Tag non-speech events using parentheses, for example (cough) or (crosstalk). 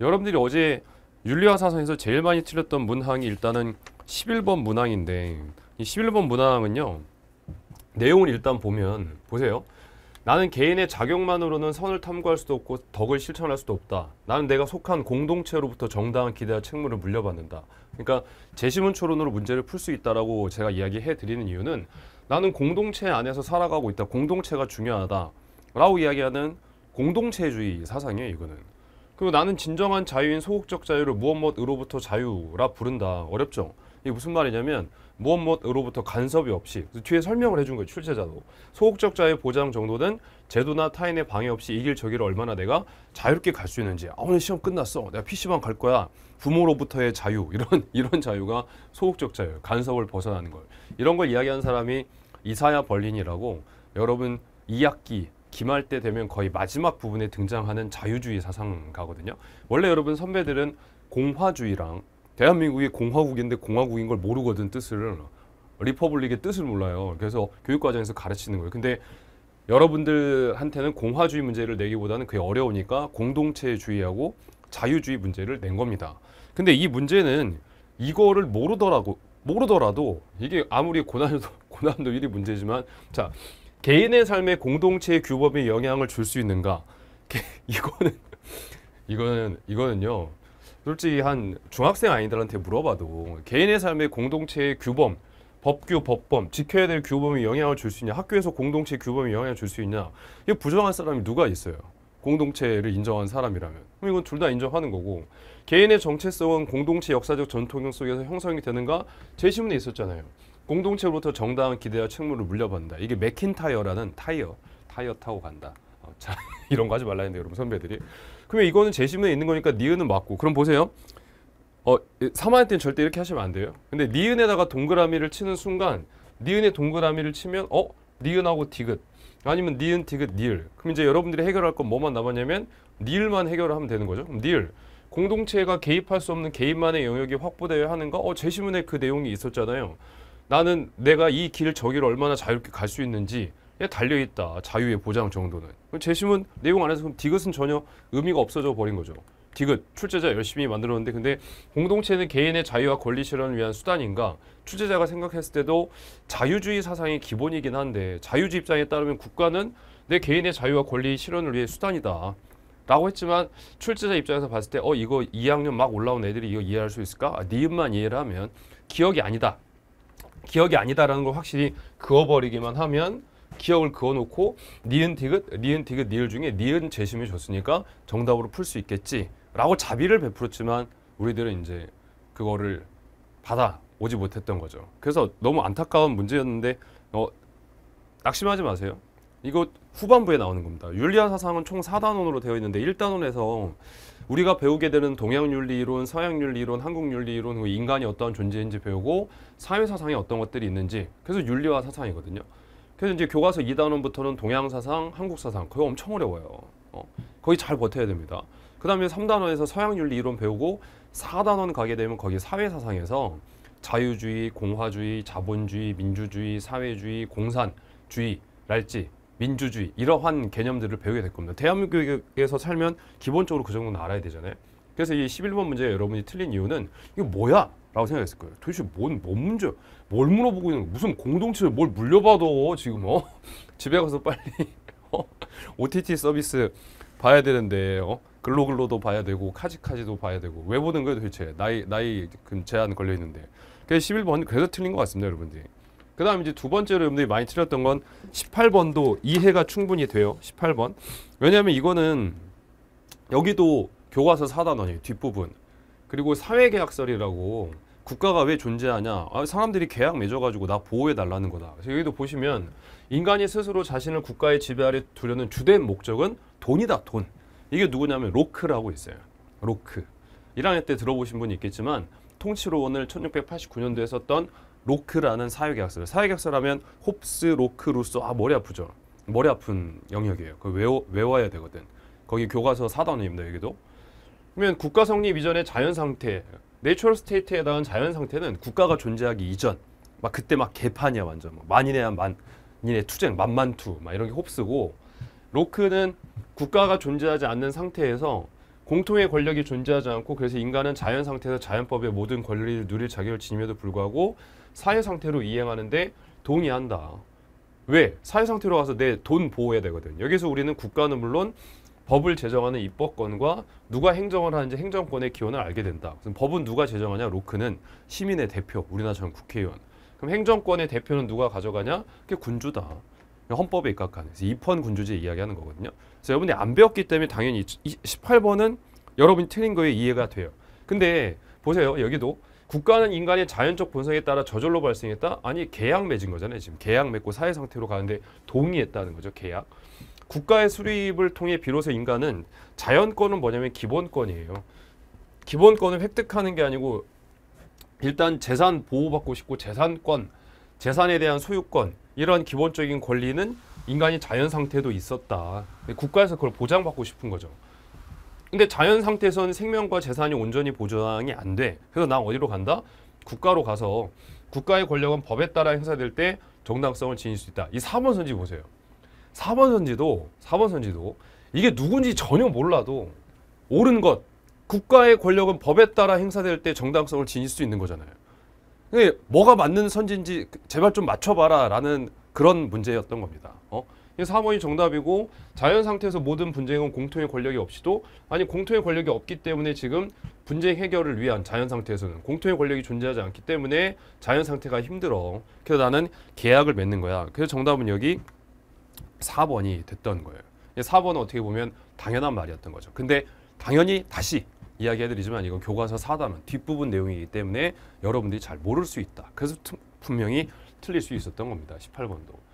여러분들이 어제 윤리와 사상에서 제일 많이 틀렸던 문항이 일단은 11번 문항인데 이 11번 문항은요. 내용을 일단 보면 보세요. 나는 개인의 자격만으로는 선을 탐구할 수도 없고 덕을 실천할 수도 없다. 나는 내가 속한 공동체로부터 정당한 기대와 책무를 물려받는다. 그러니까 제시문 초론으로 문제를 풀 수 있다라고 제가 이야기해 드리는 이유는 나는 공동체 안에서 살아가고 있다. 공동체가 중요하다. 라고 이야기하는 공동체주의 사상이에요, 이거는. 그리고 나는 진정한 자유인 소극적 자유를 무엇무으로부터 자유라 부른다. 어렵죠? 이게 무슨 말이냐면 무엇무으로부터 간섭이 없이 뒤에 설명을 해준 거예요 출제자도 소극적 자유 보장 정도는 제도나 타인의 방해 없이 이길 저기를 얼마나 내가 자유롭게 갈 수 있는지 아 오늘 시험 끝났어 내가 PC방 갈 거야 부모로부터의 자유 (laughs) 이런 이런 자유가 소극적 자유 간섭을 벗어나는 걸 이런 걸 이야기한 사람이 이사야 벌린이라고 여러분 이학기 기말 때 되면 거의 마지막 부분에 등장하는 자유주의 사상가거든요. 원래 여러분 선배들은 공화주의랑 대한민국이 공화국인데 공화국인 걸 모르거든 뜻을 리퍼블릭의 뜻을 몰라요. 그래서 교육 과정에서 가르치는 거예요. 근데 여러분들한테는 공화주의 문제를 내기보다는 그게 어려우니까 공동체주의하고 자유주의 문제를 낸 겁니다. 근데 이 문제는 이거를 모르더라고 모르더라도 이게 아무리 고난도 (laughs) 고난도 일이 문제지만 자 개인의 삶에 공동체의 규범이 영향을 줄 수 있는가? (laughs) 이거는 이거는 이거는요. 솔직히 한 중학생 아이들한테 물어봐도 개인의 삶에 공동체의 규범, 법규, 법범, 지켜야 될 규범이 영향을 줄 수 있냐, 학교에서 공동체 규범이 영향을 줄 수 있냐, 이 부정한 사람이 누가 있어요? 공동체를 인정한 사람이라면. 그럼 이건 둘 다 인정하는 거고 개인의 정체성은 공동체 역사적 전통 속에서 형성이 되는가? 제시문에 있었잖아요. 공동체로부터 정당한 기대와 책무를 물려받는다. 이게 맥킨타이어라는 타이어, 타이어 타고 간다. 어, 자, (laughs) 이런 거 하지 말라 했는데 여러분 선배들이. 그러면 이거는 제시문에 있는 거니까 니은은 맞고. 그럼 보세요. 어, 3학년 때는 절대 이렇게 하시면 안 돼요. 근데 니은에다가 동그라미를 치는 순간 니은에 동그라미를 치면 어? 니은하고 디귿. 아니면 니은, 디귿, 니을. 그럼 이제 여러분들이 해결할 건 뭐만 남았냐면 니을만 해결을 하면 되는 거죠. 니을. 공동체가 개입할 수 없는 개인만의 영역이 확보되어야 하는거 어, 제시문에 그 내용이 있었잖아요. 나는 내가 이 길 저길 얼마나 자유롭게 갈 수 있는지에 달려있다. 자유의 보장 정도는. 재심은 내용 안에서 그럼 디귿은 전혀 의미가 없어져 버린 거죠. 디귿, 출제자 열심히 만들었는데 근데 공동체는 개인의 자유와 권리 실현을 위한 수단인가? 출제자가 생각했을 때도 자유주의 사상의 기본이긴 한데 자유주의 입장에 따르면 국가는 내 개인의 자유와 권리 실현을 위해 수단이다. 라고 했지만 출제자 입장에서 봤을 때 어 이거 2학년 막 올라온 애들이 이거 이해할 수 있을까? 아, 니은만 네 이해를 하면 기억이 아니다. 기억이 아니다라는 걸 확실히 그어버리기만 하면 기억을 그어놓고 니은 디귿, 니은 디귿, 니을 중에 니은 재심음이 줬으니까 정답으로 풀 수 있겠지라고 자비를 베풀었지만 우리들은 이제 그거를 받아오지 못했던 거죠. 그래서 너무 안타까운 문제였는데 어, 낙심하지 마세요. 이거 후반부에 나오는 겁니다. 윤리아 사상은 총 4단원으로 되어 있는데 1단원에서 우리가 배우게 되는 동양윤리이론, 서양윤리이론, 한국윤리이론, 그 인간이 어떤 존재인지 배우고 사회사상에 어떤 것들이 있는지 그래서 윤리와 사상이거든요. 그래서 이제 교과서 2단원부터는 동양사상, 한국사상 그거 엄청 어려워요. 어, 거의 잘 버텨야 됩니다. 그 다음에 3단원에서 서양윤리이론 배우고 4단원 가게 되면 거기 사회사상에서 자유주의, 공화주의, 자본주의, 민주주의, 사회주의, 공산주의랄지 민주주의 이러한 개념들을 배우게 될 겁니다. 대한민국에서 살면 기본적으로 그 정도는 알아야 되잖아요. 그래서 이 11번 문제 여러분이 틀린 이유는 이게 뭐야? 라고 생각했을 거예요. 도대체 뭔, 뭔 문제, 뭘 물어보고 있는 거 무슨 공동체를 뭘 물려봐도 지금 어? (laughs) 집에 가서 빨리 어? OTT 서비스 봐야 되는데 어? 글로글로도 봐야 되고 카지카지도 봐야 되고 왜 보는 거예요 도대체 나이 나이 제한 걸려 있는데 그래서 11번 그래서 틀린 것 같습니다 여러분들이 그 다음 이제 두 번째로 여러분들이 많이 틀렸던 건 18번도 이해가 충분히 돼요. 18번. 왜냐하면 이거는 여기도 교과서 4단원이에요. 뒷부분. 그리고 사회계약설이라고 국가가 왜 존재하냐. 아, 사람들이 계약 맺어가지고 나 보호해달라는 거다. 그래서 여기도 보시면 인간이 스스로 자신을 국가의 지배 아래 두려는 주된 목적은 돈이다. 돈. 이게 누구냐면 로크라고 있어요. 로크. 1학년 때 들어보신 분이 있겠지만 통치로원을 1689년도에 썼던 로크라는 사회계약서를 사회계약서라면 홉스, 로크, 루소 아 머리 아프죠. 머리 아픈 영역이에요. 그 외워, 외워야 되거든. 거기 교과서 4단원입니다. 여기도. 그러면 국가 성립 이전의 자연 상태, 내추럴 스테이트에 해당한 자연 상태는 국가가 존재하기 이전, 막 그때 막 개판이야 완전. 만인의 한 만인의 투쟁, 만만투, 막 이런 게 홉스고, 로크는 국가가 존재하지 않는 상태에서 공통의 권력이 존재하지 않고 그래서 인간은 자연 상태에서 자연법의 모든 권리를 누릴 자격을 지님에도 불구하고 사회 상태로 이행하는데 동의한다. 왜? 사회 상태로 가서 내 돈 보호해야 되거든. 여기서 우리는 국가는 물론 법을 제정하는 입법권과 누가 행정을 하는지 행정권의 기원을 알게 된다. 그럼 법은 누가 제정하냐? 로크는 시민의 대표, 우리나라 전 국회의원. 그럼 행정권의 대표는 누가 가져가냐? 그게 군주다. 헌법에 입각하는 입헌 군주제 이야기하는 거거든요. 그래서 여러분이 안 배웠기 때문에 당연히 18번은 여러분이 틀린 거에 이해가 돼요. 근데 보세요. 여기도 국가는 인간의 자연적 본성에 따라 저절로 발생했다? 아니 계약 맺은 거잖아요. 지금 계약 맺고 사회 상태로 가는데 동의했다는 거죠. 계약. 국가의 수립을 통해 비로소 인간은 자연권은 뭐냐면 기본권이에요. 기본권을 획득하는 게 아니고 일단 재산 보호받고 싶고 재산권 재산에 대한 소유권 이런 기본적인 권리는 인간이 자연 상태도 있었다. 국가에서 그걸 보장받고 싶은 거죠. 근데 자연 상태에서는 생명과 재산이 온전히 보장이 안 돼. 그래서 난 어디로 간다? 국가로 가서 국가의 권력은 법에 따라 행사될 때 정당성을 지닐 수 있다. 이 4번 선지 보세요. 4번 선지도 4번 선지도 이게 누군지 전혀 몰라도 옳은 것 국가의 권력은 법에 따라 행사될 때 정당성을 지닐 수 있는 거잖아요. 예, 뭐가 맞는 선지인지 제발 좀 맞춰봐라 라는 그런 문제였던 겁니다. 어? 3원이 정답이고 자연 상태에서 모든 분쟁은 공통의 권력이 없이도 아니 공통의 권력이 없기 때문에 지금 분쟁 해결을 위한 자연 상태에서는 공통의 권력이 존재하지 않기 때문에 자연 상태가 힘들어. 그래서 나는 계약을 맺는 거야. 그래서 정답은 여기 4번이 됐던 거예요. 4번은 예, 어떻게 보면 당연한 말이었던 거죠. 근데 당연히 다시 이야기해드리지만 이건 교과서 사담은 뒷부분 내용이기 때문에 여러분들이 잘 모를 수 있다. 그래서 분명히 틀릴 수 있었던 겁니다. 18번도.